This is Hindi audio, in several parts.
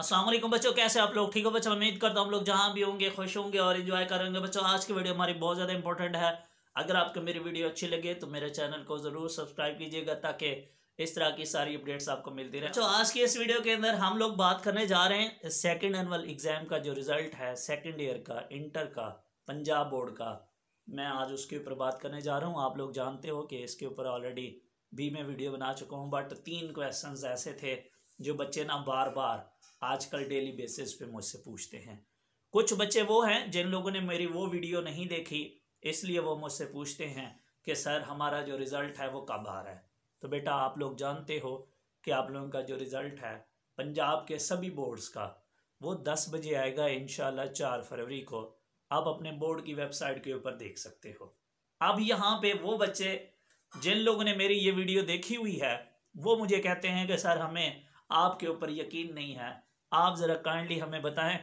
असलम बच्चों कैसे आप लोग ठीक हो बच्चों उम्मीद करता हूँ हम लोग जहाँ भी होंगे खुश होंगे और इन्जॉय करेंगे बच्चों आज की वीडियो हमारी बहुत ज़्यादा इंपॉर्टेंट है अगर आपको मेरी वीडियो अच्छी लगे तो मेरे चैनल को ज़रूर सब्सक्राइब कीजिएगा ताकि इस तरह की सारी अपडेट्स आपको मिलती रहे तो आज की इस वीडियो के अंदर हम लोग बात करने जा रहे हैं सेकेंड एनअल एग्ज़ाम का जो रिज़ल्ट है सेकेंड ईयर का इंटर का पंजाब बोर्ड का मैं आज उसके ऊपर बात करने जा रहा हूँ आप लोग जानते हो कि इसके ऊपर ऑलरेडी भी मैं वीडियो बना चुका हूँ बट तीन क्वेश्चन ऐसे थे जो बच्चे ना बार बार आजकल डेली बेसिस पे मुझसे पूछते हैं कुछ बच्चे वो हैं जिन लोगों ने मेरी वो वीडियो नहीं देखी इसलिए वो मुझसे पूछते हैं कि सर हमारा जो रिज़ल्ट है वो कब आ रहा है तो बेटा आप लोग जानते हो कि आप लोगों का जो रिज़ल्ट है पंजाब के सभी बोर्ड्स का वो दस बजे आएगा इन शार फरवरी को आप अपने बोर्ड की वेबसाइट के ऊपर देख सकते हो अब यहाँ पे वो बच्चे जिन लोगों ने मेरी ये वीडियो देखी हुई है वो मुझे कहते हैं कि सर हमें आपके ऊपर यकीन नहीं है आप ज़रा काइंडली हमें बताएं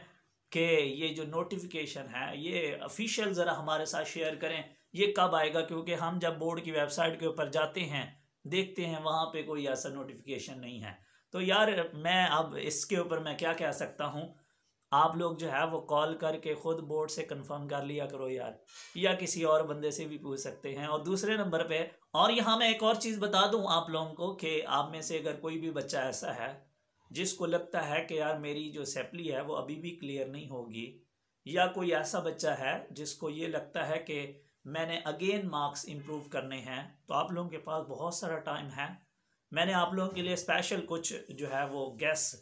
कि ये जो नोटिफिकेशन है ये ऑफिशियल ज़रा हमारे साथ शेयर करें ये कब आएगा क्योंकि हम जब बोर्ड की वेबसाइट के ऊपर जाते हैं देखते हैं वहाँ पे कोई ऐसा नोटिफिकेशन नहीं है तो यार मैं अब इसके ऊपर मैं क्या कह सकता हूँ आप लोग जो है वो कॉल करके ख़ुद बोर्ड से कंफर्म कर लिया करो यार या किसी और बंदे से भी पूछ सकते हैं और दूसरे नंबर पे और यहाँ मैं एक और चीज़ बता दूँ आप लोगों को कि आप में से अगर कोई भी बच्चा ऐसा है जिसको लगता है कि यार मेरी जो सेपली है वो अभी भी क्लियर नहीं होगी या कोई ऐसा बच्चा है जिसको ये लगता है कि मैंने अगेन मार्क्स इम्प्रूव करने हैं तो आप लोगों के पास बहुत सारा टाइम है मैंने आप लोगों के लिए स्पेशल कुछ जो है वो गैस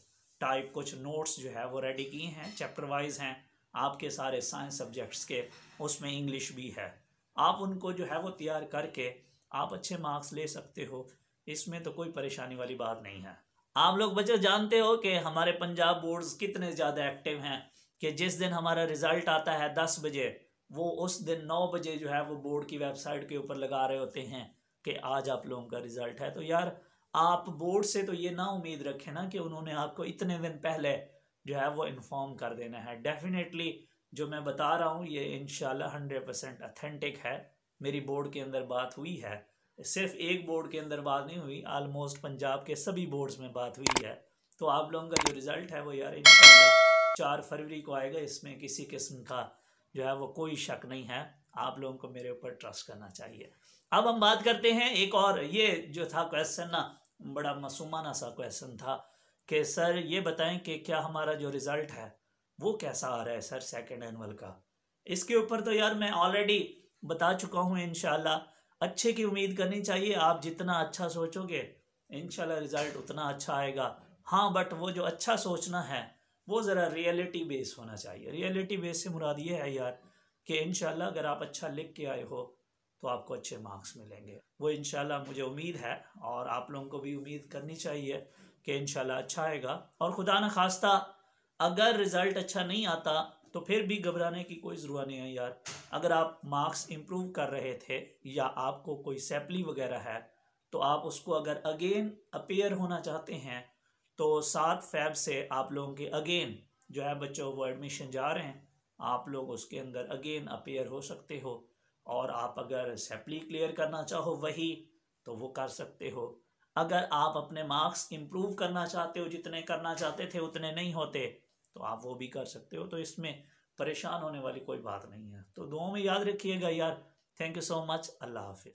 टाइप कुछ नोट्स जो है वो रेडी किए हैं चैप्टर वाइज हैं आपके सारे साइंस सब्जेक्ट्स के उसमें इंग्लिश भी है आप उनको जो है वो तैयार करके आप अच्छे मार्क्स ले सकते हो इसमें तो कोई परेशानी वाली बात नहीं है आप लोग बच्चे जानते हो कि हमारे पंजाब बोर्ड्स कितने ज़्यादा एक्टिव हैं कि जिस दिन हमारा रिज़ल्ट आता है दस बजे वो उस दिन नौ बजे जो है वो बोर्ड की वेबसाइट के ऊपर लगा रहे होते हैं कि आज आप लोगों का रिज़ल्ट है तो यार आप बोर्ड से तो ये ना उम्मीद रखें ना कि उन्होंने आपको इतने दिन पहले जो है वो इन्फॉर्म कर देना है डेफिनेटली जो मैं बता रहा हूँ ये इन हंड्रेड परसेंट अथेंटिक है मेरी बोर्ड के अंदर बात हुई है सिर्फ एक बोर्ड के अंदर बात नहीं हुई आलमोस्ट पंजाब के सभी बोर्ड्स में बात हुई है तो आप लोगों का जो रिज़ल्ट है वो यार इन चार फरवरी को आएगा इसमें किसी किस्म का जो है वो कोई शक नहीं है आप लोगों को मेरे ऊपर ट्रस्ट करना चाहिए अब हम बात करते हैं एक और ये जो था क्वेश्चन ना बड़ा मासूमाना सा क्वेश्चन था कि सर ये बताएं कि क्या हमारा जो रिज़ल्ट है वो कैसा आ रहा है सर सेकेंड एनअल का इसके ऊपर तो यार मैं ऑलरेडी बता चुका हूँ इन अच्छे की उम्मीद करनी चाहिए आप जितना अच्छा सोचोगे इन रिज़ल्ट उतना अच्छा आएगा हाँ बट वो जो अच्छा सोचना है वो ज़रा रियलिटी बेस होना चाहिए रियलिटी बेस से मुराद ये है यार कि इन अगर आप अच्छा लिख के आए हो तो आपको अच्छे मार्क्स मिलेंगे वो इन मुझे उम्मीद है और आप लोगों को भी उम्मीद करनी चाहिए कि इन अच्छा आएगा और खुदा न खास्ता अगर रिज़ल्ट अच्छा नहीं आता तो फिर भी घबराने की कोई ज़रूरत नहीं है यार अगर आप मार्क्स इम्प्रूव कर रहे थे या आपको कोई सैपली वगैरह है तो आप उसको अगर अगेन अपेयर होना चाहते हैं तो सात फैब से आप लोगों के अगेन जो है बच्चों वो एडमिशन जा रहे हैं आप लोग उसके अंदर अगेन अपेयर हो सकते हो और आप अगर सेपली क्लियर करना चाहो वही तो वो कर सकते हो अगर आप अपने मार्क्स इम्प्रूव करना चाहते हो जितने करना चाहते थे उतने नहीं होते तो आप वो भी कर सकते हो तो इसमें परेशान होने वाली कोई बात नहीं है तो दो में याद रखिएगा यार thank you so much Allah हाफि